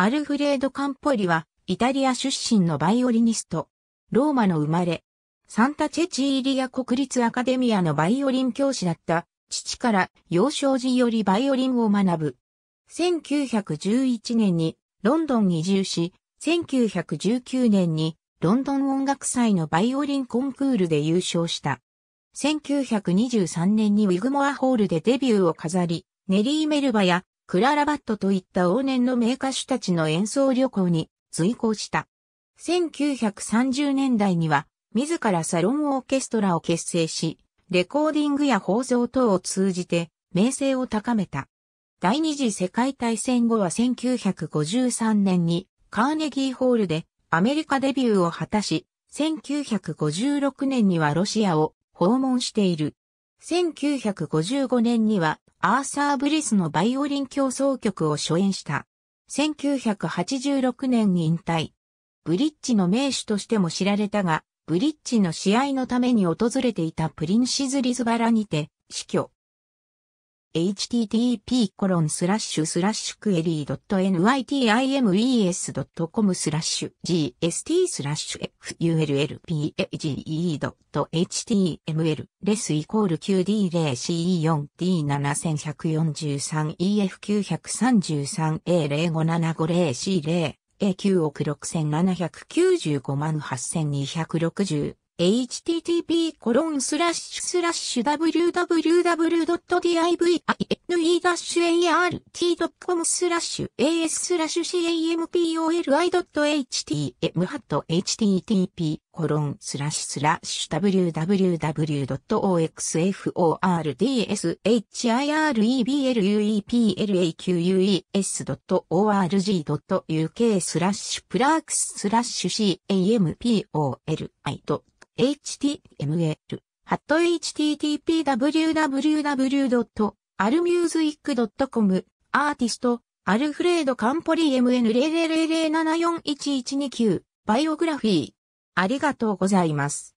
アルフレード・カンポリは、イタリア出身のバイオリニスト。ローマの生まれ。サンタチェチーリア国立アカデミアのバイオリン教師だった父から幼少時よりバイオリンを学ぶ。1911年にロンドンに移住し、1919年にロンドン音楽祭のバイオリンコンクールで優勝した。1923年にウィグモアホールでデビューを飾り、ネリー・メルバやクララバットといった往年の名歌手たちの演奏旅行に随行した。1930年代には、自らサロンオーケストラを結成し、レコーディングや放送等を通じて、名声を高めた。第二次世界大戦後は1953年にカーネギーホールでアメリカデビューを果たし、1956年にはロシアを訪問している。1955年にはアーサー・ブリスのバイオリン競争曲を初演した。1986年に引退。ブリッジの名手としても知られたが、ブリッジの試合のために訪れていたプリンシズ・リズバラにて死去。http コロンスラッシュスラッシュクエリードット .nytimes.com スラッシュ gst スラッシュ fulpage.html ドットレスイコール QD0CE4D7143EF933A05750C0A9 6795万8260 http コロンスラッシュスラッシュ www.dive-art.com スラッシュ as ラッシュ campoli.htm ハット http コロンスラッシュスラッシュ w w w o x f o r d s h i r e b l u e p l u e q e s o r g u k スラッシュプラクスラッシュ campoli html、ハット http www.almusic.com、アーティスト、アルフレード・カンポリ MN00007411129、バイオグラフィー。ありがとうございます。